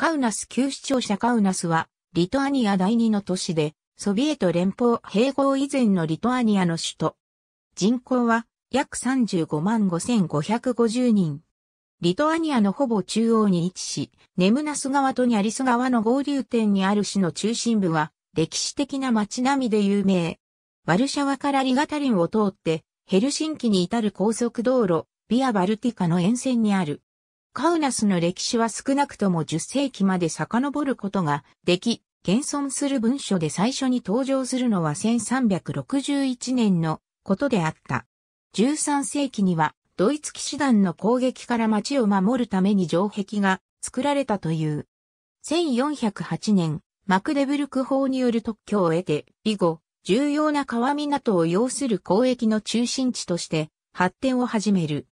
カウナス旧市庁舎カウナスは、リトアニア第二の都市で、ソビエト連邦併合以前のリトアニアの首都。人口は約35万5550人。リトアニアのほぼ中央に位置し、ネムナス川とニャリス川の合流点にある市の中心部は、歴史的な街並みで有名。ワルシャワからリガタリンを通って、ヘルシンキに至る高速道路、ビア・バルティカの沿線にある。カウナスの歴史は少なくとも10世紀まで遡ることができ、現存する文書で最初に登場するのは1361年のことであった。13世紀にはドイツ騎士団の攻撃から町を守るために城壁が作られたという。1408年、マクデブルク法による特許を得て、以後、重要な川港を要する交易の中心地として発展を始める。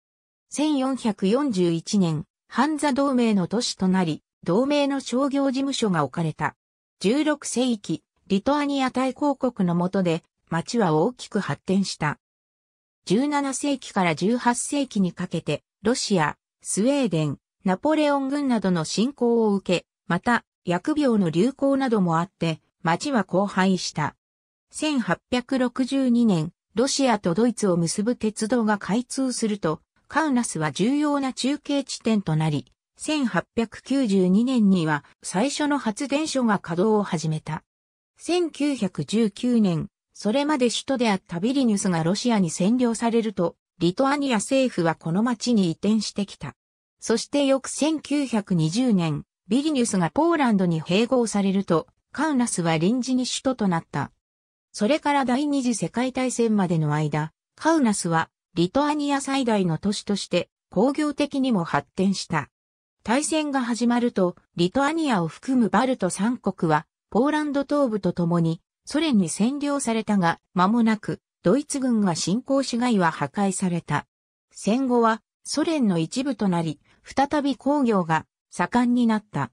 1441年、ハンザ同盟の都市となり、同盟の商業事務所が置かれた。16世紀、リトアニア大公国の下で、町は大きく発展した。17世紀から18世紀にかけて、ロシア、スウェーデン、ナポレオン軍などの侵攻を受け、また、薬病の流行などもあって、町は荒廃した。1862年、ロシアとドイツを結ぶ鉄道が開通すると、カウナスは重要な中継地点となり、1892年には最初の発電所が稼働を始めた。1919年、それまで首都であったビリニュスがロシアに占領されると、リトアニア政府はこの町に移転してきた。そして翌1920年、ビリニュスがポーランドに併合されると、カウナスは臨時に首都となった。それから第二次世界大戦までの間、カウナスはリトアニア最大の都市として工業的にも発展した。大戦が始まると、リトアニアを含むバルト三国は、ポーランド東部と共に、ソ連に占領されたが、間もなく、ドイツ軍が侵攻しがいは破壊された。戦後は、ソ連の一部となり、再び工業が盛んになった。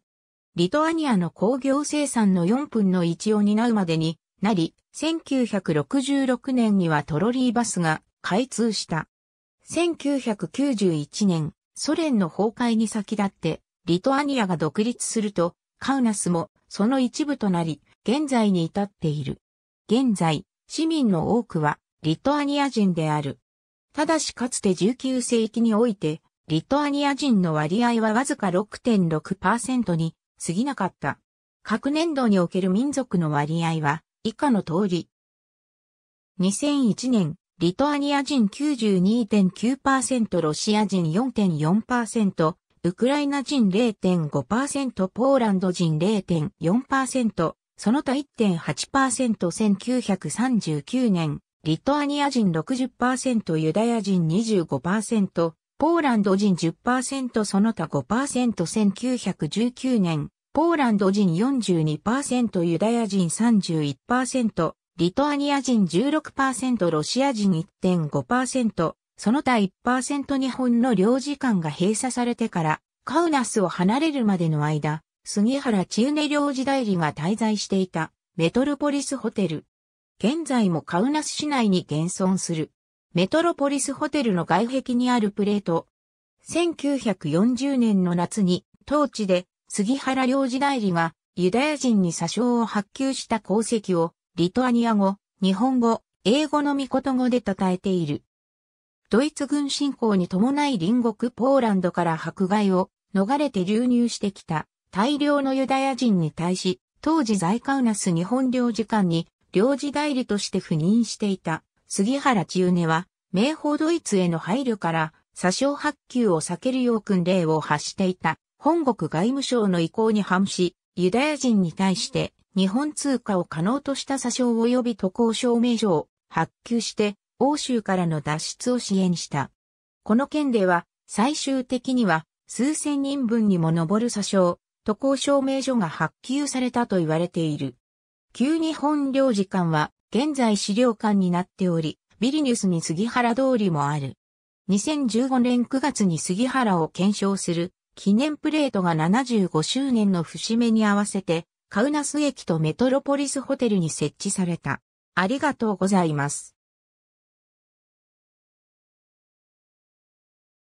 リトアニアの工業生産の4分の1を担うまでになり、1966年にはトロリーバスが開通した。1991年、ソ連の崩壊に先立って、リトアニアが独立すると、カウナスもその一部となり、現在に至っている。現在、市民の多くはリトアニア人である。ただしかつて19世紀において、リトアニア人の割合はわずか6.6%に過ぎなかった。各年度における民族の割合は以下の通り。2001年、リトアニア人92.9%、ロシア人4.4%、ウクライナ人0.5%、ポーランド人0.4%、その他 1.8%1939 年、リトアニア人60%、ユダヤ人25%、ポーランド人10%、その他 5%1919 年、ポーランド人42%、ユダヤ人31%、リトアニア人16%、ロシア人1.5%、その他1%日本の領事館が閉鎖されてから、カウナスを離れるまでの間、杉原千畝領事代理が滞在していた、メトロポリスホテル。現在もカウナス市内に現存する。メトロポリスホテルの外壁にあるプレート。1940年の夏に、当地で杉原領事代理がユダヤ人に詐称を発給した功績をリトアニア語、日本語、英語の御言語で称えている。ドイツ軍侵攻に伴い隣国ポーランドから迫害を逃れて流入してきた大量のユダヤ人に対し、当時在カウナス日本領事館に領事代理として赴任していた杉原千畝は、名宝ドイツへの配慮から詐称発給を避けるよう訓令を発していた本国外務省の意向に反し、ユダヤ人に対して日本通貨を可能とした詐称及び渡航証明書を発給して、欧州からの脱出を支援した。この件では、最終的には、数千人分にも上る詐称、渡航証明書が発給されたと言われている。旧日本領事館は、現在資料館になっており、ビリニュスに杉原通りもある。2015年9月に杉原を検証する記念プレートが75周年の節目に合わせてカウナス駅とメトロポリスホテルに設置された。ありがとうございます。